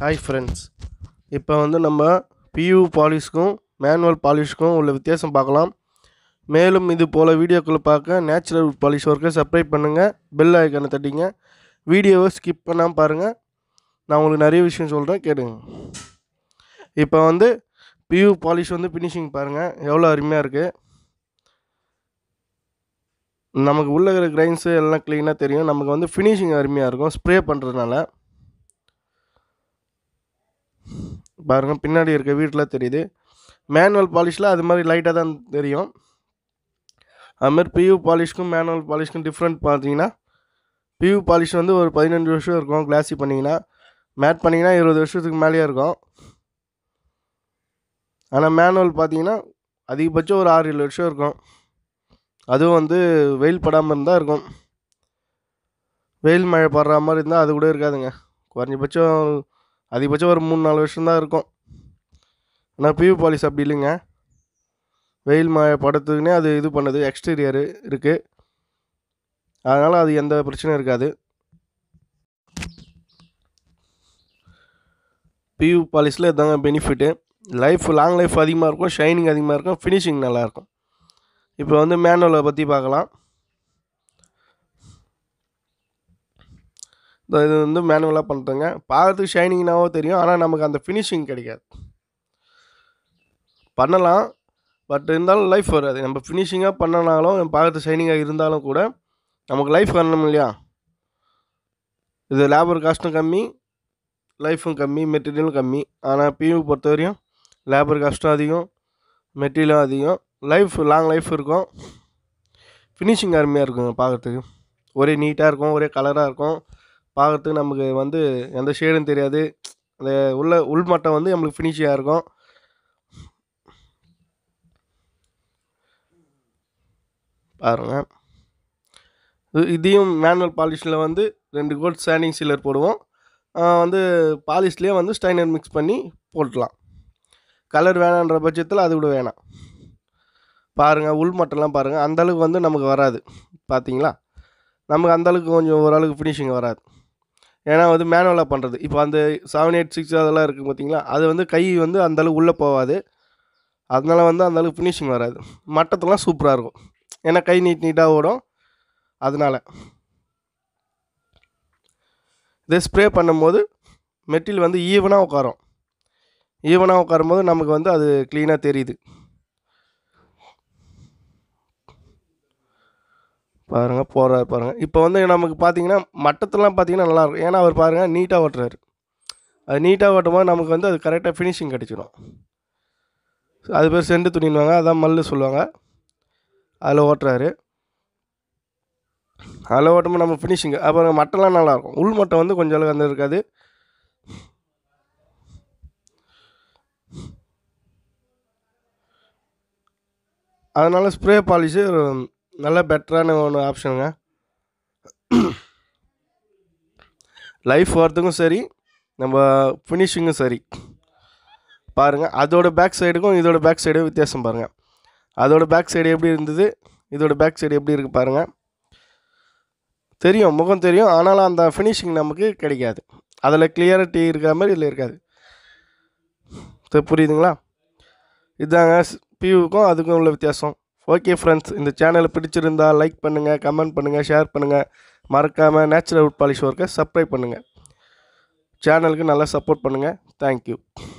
hi friends இப்போ வந்து நம்ம பியூ பாலிஷ்க்கும் மேனுவல் பாலிஷ்க்கும் உள்ள வித்தியாசம் பார்க்கலாம் மேலும் இது போல் வீடியோக்குள்ளே பார்க்க நேச்சுரல் பாலிஷ் ஒர்க்கை சப்ஸ்கிரைப் பண்ணுங்கள் பெல் ஐக்கனை தட்டிங்க வீடியோவை ஸ்கிப் பண்ணாமல் பாருங்கள் நான் உங்களுக்கு நிறைய விஷயம் சொல்கிறேன் கேட்டுங்க இப்போ வந்து பியூ பாலிஷ் வந்து ஃபினிஷிங் பாருங்கள் எவ்வளோ அருமையாக இருக்குது நமக்கு உள்ளே இருக்கிற கிரைன்ஸு எல்லாம் க்ளீனாக தெரியும் நமக்கு வந்து ஃபினிஷிங் அருமையாக இருக்கும் ஸ்ப்ரே பண்ணுறதுனால பாருங்கள் பின்னாடி இருக்க வீட்டில் தெரியுது மேனுவல் பாலிஷில் அது மாதிரி லைட்டாக தான் தெரியும் அதுமாதிரி பியூ பாலிஷ்க்கும் மேனுவல் பாலிஷ்க்கும் டிஃப்ரெண்ட் பார்த்தீங்கன்னா பியூ பாலிஷ் வந்து ஒரு பதினஞ்சு வருஷம் இருக்கும் கிளாஸி பண்ணிங்கன்னா மேட் பண்ணிங்கன்னா இருபது வருஷத்துக்கு மேலேயே இருக்கும் ஆனால் மேனுவல் பார்த்தீங்கன்னா அதிகபட்சம் ஒரு ஆறு ஏழு வருஷம் இருக்கும் அதுவும் வந்து வெயில் படாமல் இருந்தால் இருக்கும் வெயில் மழை படுற மாதிரி இருந்தால் அது கூட இருக்காதுங்க குறைஞ்சபட்சம் அதிகபட்சம் ஒரு மூணு நாலு வருஷம்தான் இருக்கும் ஆனால் பியூ பாலிஸ் அப்படி இல்லைங்க வெயில் மழை படத்துக்குன்னே அது இது பண்ணுது எக்ஸ்டீரியரு இருக்குது அதனால் அது எந்த பிரச்சனையும் இருக்காது பியூ பாலிஸில் இதாங்க பெனிஃபிட்டு லைஃப் லாங் லைஃப் அதிகமாக இருக்கும் ஷைனிங் அதிகமாக இருக்கும் ஃபினிஷிங் நல்லாயிருக்கும் இப்போ வந்து மேனுவலை பற்றி பார்க்கலாம் இது வந்து மேனுவலாக பண்ணுறேங்க பார்க்கறதுக்கு ஷைனிங்னாவோ தெரியும் ஆனால் நமக்கு அந்த ஃபினிஷிங் கிடைக்காது பண்ணலாம் பட் இருந்தாலும் லைஃப் வராது நம்ம ஃபினிஷிங்காக பண்ணனாலும் பார்க்கறது ஷைனிங்காக இருந்தாலும் கூட நமக்கு லைஃப் வரணும் இல்லையா இது லேபர் காஸ்ட்டும் கம்மி லைஃப்பும் கம்மி மெட்டீரியலும் கம்மி ஆனால் பியூ பொறுத்த வரையும் லேபர் காஸ்ட்டும் அதிகம் மெட்டீரியலும் அதிகம் லைஃப் லாங் லைஃப் இருக்கும் ஃபினிஷிங் அருமையாக இருக்குங்க பார்க்குறதுக்கு ஒரே நீட்டாக இருக்கும் ஒரே கலராக இருக்கும் பார்க்குறதுக்கு நமக்கு வந்து எந்த ஷேடும் தெரியாது அந்த உள்ள உள்மட்டம் வந்து நம்மளுக்கு ஃபினிஷிங்காக இருக்கும் பாருங்கள் இதையும் மேனுவல் பாலிஷில் வந்து ரெண்டு கோட் ஸ்டாண்டிங் சீலர் போடுவோம் வந்து பாலிஷ்லேயே வந்து ஸ்டைனர் மிக்ஸ் பண்ணி போட்டலாம் கலர் வேணான்ற பட்சத்தில் அது கூட வேணாம் பாருங்கள் உள் மட்டம்லாம் பாருங்கள் அந்தளவுக்கு வந்து நமக்கு வராது பார்த்தீங்களா நமக்கு அந்தளவுக்கு கொஞ்சம் ஓரளவுக்கு ஃபினிஷிங் வராது ஏன்னா வந்து மேனுவலாக பண்ணுறது இப்போ அந்த செவன் எயிட் சிக்ஸ் அதெல்லாம் இருக்குது பார்த்தீங்களா அது வந்து கை வந்து அந்தளவு உள்ளே போகாது அதனால் வந்து அந்தளவுக்கு ஃபினிஷிங் வராது மட்டத்தெல்லாம் சூப்பராக இருக்கும் ஏன்னா கை நீட் நீட்டாக ஓடும் அதனால் இதே ஸ்ப்ரே பண்ணும்போது மெட்டீரியல் வந்து ஈவனாக உட்காரும் ஈவனாக உட்காரும்போது நமக்கு வந்து அது க்ளீனாக தெரியுது பாருங்கள் போகிறாரு பாருங்கள் இப்போ வந்து நமக்கு பார்த்தீங்கன்னா மட்டத்தெல்லாம் பார்த்தீங்கன்னா நல்லாயிருக்கும் ஏன்னா அவர் பாருங்கள் நீட்டாக ஓட்டுறாரு அது நீட்டாக ஓட்டும்போது நமக்கு வந்து அது கரெக்டாக ஃபினிஷிங் கிடச்சிடும் அது பேர் செண்டு துணின்வாங்க அதான் மல்லு சொல்லுவாங்க அதில் ஓட்டுறாரு அதில் ஓட்டும்போது நம்ம ஃபினிஷிங் அப்புறம் மட்டெல்லாம் நல்லாயிருக்கும் உள் மட்டை வந்து கொஞ்சம் அளவு வந்து இருக்காது அதனால் ஸ்ப்ரே பாலிஷு நல்ல பெட்டரான ஒன்று ஆப்ஷனுங்க லைஃப் வரதுக்கும் சரி நம்ம ஃபினிஷிங்கும் சரி பாருங்கள் அதோட பேக் சைடுக்கும் இதோட பேக் சைடும் வித்தியாசம் பாருங்கள் அதோட பேக் சைடு எப்படி இருந்தது இதோட பேக் சைடு எப்படி இருக்குது பாருங்கள் தெரியும் முகம் தெரியும் ஆனாலும் அந்த ஃபினிஷிங் நமக்கு கிடைக்காது அதில் கிளியாரிட்டி இருக்கிற மாதிரி இதில் இருக்காது புரியுதுங்களா இதுதாங்க பியூவுக்கும் அதுக்கும் உள்ள வித்தியாசம் ஓகே ஃப்ரெண்ட்ஸ் இந்த சேனலை பிடிச்சிருந்தா லைக் பண்ணுங்கள் கமெண்ட் பண்ணுங்கள் ஷேர் பண்ணுங்கள் மறக்காமல் நேச்சுரல் உட்பாலிஷ் ஒர்க்கை சப்ஸ்கிரைப் பண்ணுங்கள் சேனலுக்கு நல்லா சப்போர்ட் பண்ணுங்கள் தேங்க்யூ